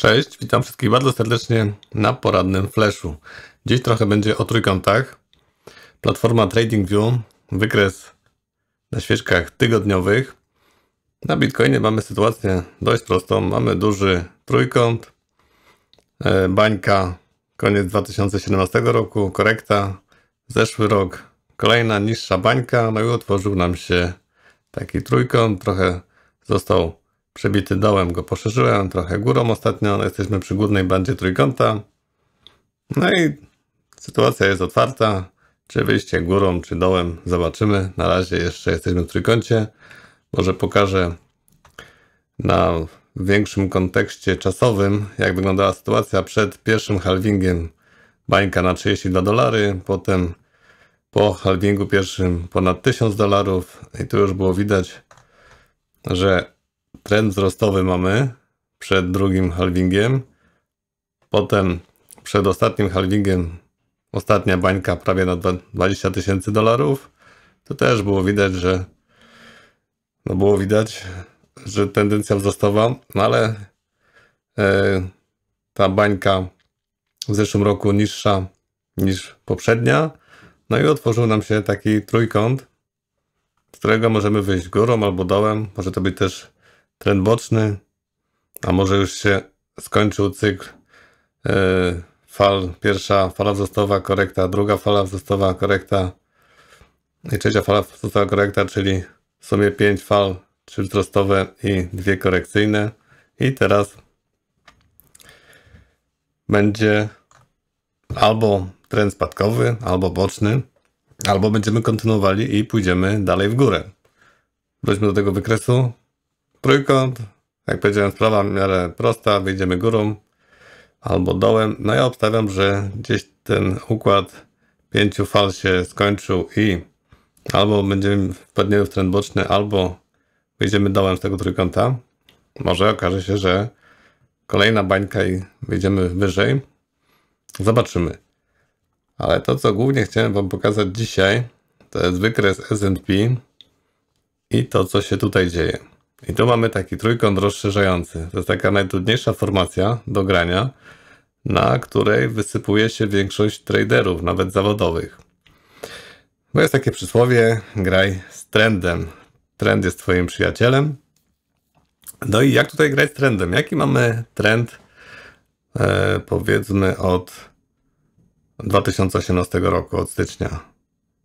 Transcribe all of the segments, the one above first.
Cześć, witam wszystkich bardzo serdecznie na poradnym flashu. Dziś trochę będzie o trójkątach. Platforma TradingView, wykres na świeczkach tygodniowych. Na Bitcoinie mamy sytuację dość prostą. Mamy duży trójkąt, e, bańka koniec 2017 roku, korekta, zeszły rok, kolejna niższa bańka, no i otworzył nam się taki trójkąt, trochę został Przebity dołem go poszerzyłem, trochę górą ostatnio. Jesteśmy przy górnej bandzie trójkąta. No i sytuacja jest otwarta. Czy wyjście górą, czy dołem, zobaczymy. Na razie jeszcze jesteśmy w trójkącie. Może pokażę na większym kontekście czasowym, jak wyglądała sytuacja przed pierwszym halvingiem bańka na 32 dolary, potem po halvingu pierwszym ponad 1000 dolarów i tu już było widać, że trend wzrostowy mamy przed drugim halvingiem, potem przed ostatnim halvingiem ostatnia bańka prawie na 20 tysięcy dolarów, to też było widać, że no było widać, że tendencja wzrostowa, no ale e, ta bańka w zeszłym roku niższa niż poprzednia. No i otworzył nam się taki trójkąt, z którego możemy wyjść górą albo dołem. Może to być też trend boczny, a może już się skończył cykl yy, fal. Pierwsza fala wzrostowa, korekta, druga fala wzrostowa, korekta no i trzecia fala wzrostowa, korekta, czyli w sumie 5 fal, 3 wzrostowe i dwie korekcyjne. I teraz będzie albo trend spadkowy, albo boczny, albo będziemy kontynuowali i pójdziemy dalej w górę. Wróćmy do tego wykresu trójkąt. Jak powiedziałem, sprawa w miarę prosta. Wyjdziemy górą albo dołem. No ja obstawiam, że gdzieś ten układ pięciu fal się skończył i albo będziemy wpadnieli w trend boczny, albo wyjdziemy dołem z tego trójkąta. Może okaże się, że kolejna bańka i wyjdziemy wyżej. Zobaczymy. Ale to, co głównie chciałem Wam pokazać dzisiaj, to jest wykres S&P i to, co się tutaj dzieje. I tu mamy taki trójkąt rozszerzający. To jest taka najtrudniejsza formacja do grania, na której wysypuje się większość traderów, nawet zawodowych. Bo jest takie przysłowie, graj z trendem. Trend jest twoim przyjacielem. No i jak tutaj grać z trendem? Jaki mamy trend e, powiedzmy od 2018 roku, od stycznia?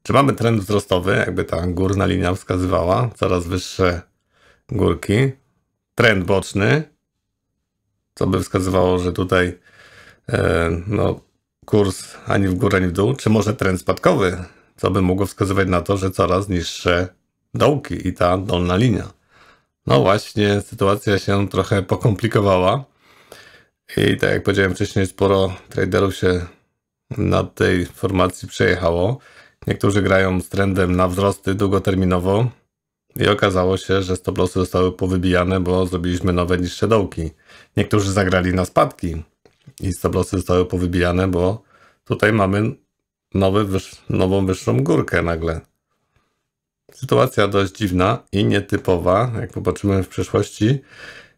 Czy mamy trend wzrostowy, jakby ta górna linia wskazywała, coraz wyższe górki. Trend boczny, co by wskazywało, że tutaj e, no, kurs ani w górę, ani w dół, czy może trend spadkowy, co by mogło wskazywać na to, że coraz niższe dołki i ta dolna linia. No właśnie, sytuacja się trochę pokomplikowała i tak jak powiedziałem wcześniej, sporo traderów się na tej formacji przejechało. Niektórzy grają z trendem na wzrosty długoterminowo, i okazało się, że stoplosy zostały powybijane, bo zrobiliśmy nowe niższe dołki. Niektórzy zagrali na spadki i stoplosy zostały powybijane, bo tutaj mamy nowy, wyż, nową wyższą górkę nagle. Sytuacja dość dziwna i nietypowa, jak popatrzymy w przeszłości,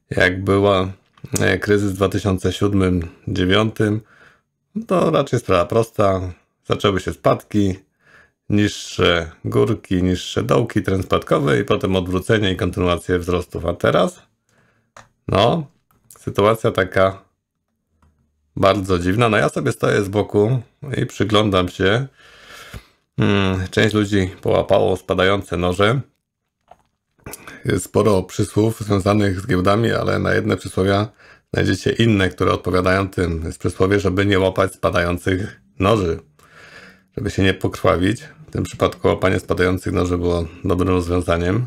jak była e, kryzys w 2007-2009, to raczej sprawa prosta. Zaczęły się spadki, niższe górki, niższe dołki, trend spadkowy i potem odwrócenie i kontynuację wzrostów. A teraz, no, sytuacja taka bardzo dziwna. No ja sobie stoję z boku i przyglądam się. Hmm, część ludzi połapało spadające noże. Jest sporo przysłów związanych z giełdami, ale na jedne przysłowia znajdziecie inne, które odpowiadają tym. Jest przysłowie, żeby nie łapać spadających noży żeby się nie pokrwawić. W tym przypadku łapanie spadających noży było dobrym rozwiązaniem,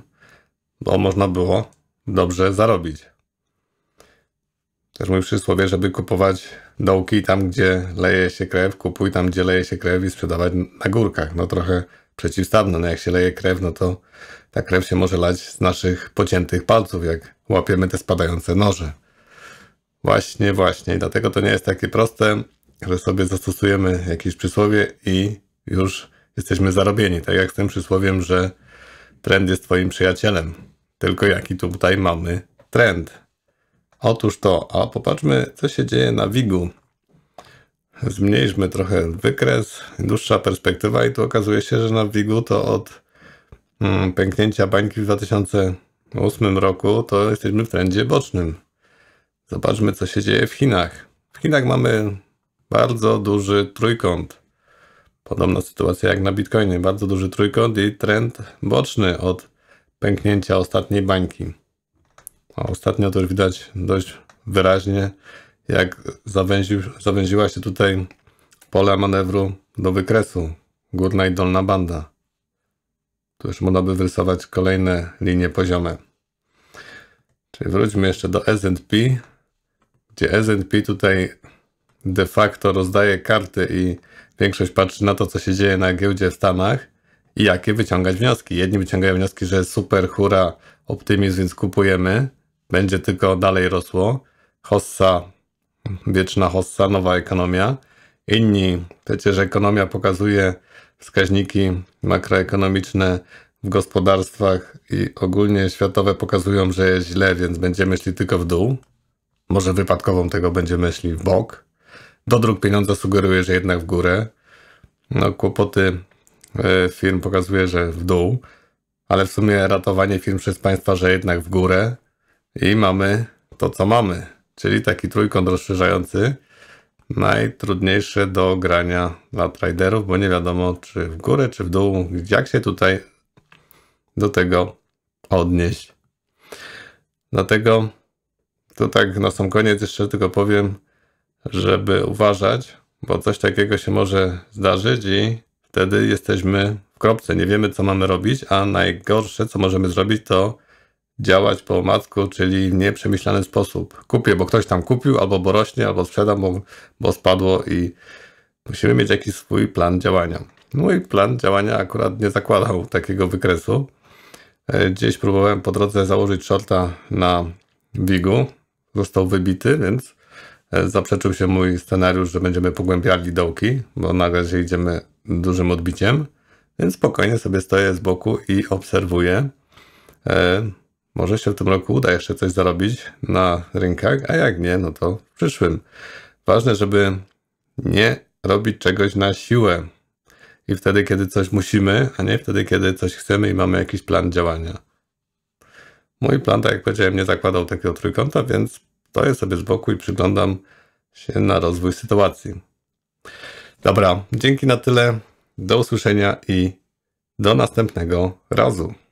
bo można było dobrze zarobić. Też mój przysłowie, żeby kupować dołki tam, gdzie leje się krew, kupuj tam, gdzie leje się krew i sprzedawać na górkach. No trochę przeciwstawne, no jak się leje krew, no to ta krew się może lać z naszych pociętych palców, jak łapiemy te spadające noże. Właśnie, właśnie. Dlatego to nie jest takie proste że sobie zastosujemy jakieś przysłowie i już jesteśmy zarobieni. Tak jak z tym przysłowiem, że trend jest Twoim przyjacielem. Tylko jaki tutaj mamy trend? Otóż to, a popatrzmy, co się dzieje na WIG-u. Zmniejszmy trochę wykres, dłuższa perspektywa, i tu okazuje się, że na WIG-u to od mm, pęknięcia bańki w 2008 roku to jesteśmy w trendzie bocznym. Zobaczmy, co się dzieje w Chinach. W Chinach mamy bardzo duży trójkąt. Podobna sytuacja jak na Bitcoinie, bardzo duży trójkąt i trend boczny od pęknięcia ostatniej bańki. A ostatnio też widać dość wyraźnie, jak zawęził, zawęziła się tutaj pole manewru do wykresu, górna i dolna banda. Tu już można by wyrysować kolejne linie poziome. Czyli wróćmy jeszcze do S&P, gdzie S&P tutaj de facto rozdaje karty i większość patrzy na to, co się dzieje na giełdzie w Stanach i jakie wyciągać wnioski. Jedni wyciągają wnioski, że super, hura, optymizm, więc kupujemy. Będzie tylko dalej rosło. Hossa, wieczna hossa, nowa ekonomia. Inni, wiecie, że ekonomia pokazuje wskaźniki makroekonomiczne w gospodarstwach i ogólnie światowe pokazują, że jest źle, więc będziemy szli tylko w dół. Może wypadkową tego będziemy szli w bok do dróg pieniądza sugeruje, że jednak w górę. No, kłopoty e, firm pokazuje, że w dół, ale w sumie ratowanie firm przez państwa, że jednak w górę i mamy to, co mamy, czyli taki trójkąt rozszerzający, najtrudniejsze do grania dla traderów, bo nie wiadomo, czy w górę, czy w dół, jak się tutaj do tego odnieść. Dlatego to tak na sam koniec jeszcze tylko powiem, żeby uważać, bo coś takiego się może zdarzyć i wtedy jesteśmy w kropce. Nie wiemy, co mamy robić, a najgorsze, co możemy zrobić, to działać po omacku, czyli w nieprzemyślany sposób. Kupię, bo ktoś tam kupił, albo bo rośnie, albo sprzedam, bo, bo spadło i musimy mieć jakiś swój plan działania. Mój plan działania akurat nie zakładał takiego wykresu. E, gdzieś próbowałem po drodze założyć shorta na Wigu, został wybity, więc E, zaprzeczył się mój scenariusz, że będziemy pogłębiali dołki, bo na razie idziemy dużym odbiciem, więc spokojnie sobie stoję z boku i obserwuję. E, może się w tym roku uda jeszcze coś zarobić na rynkach, a jak nie, no to w przyszłym. Ważne, żeby nie robić czegoś na siłę i wtedy, kiedy coś musimy, a nie wtedy, kiedy coś chcemy i mamy jakiś plan działania. Mój plan, tak jak powiedziałem, nie zakładał takiego trójkąta, więc Stoję sobie z boku i przyglądam się na rozwój sytuacji. Dobra, dzięki na tyle. Do usłyszenia i do następnego razu.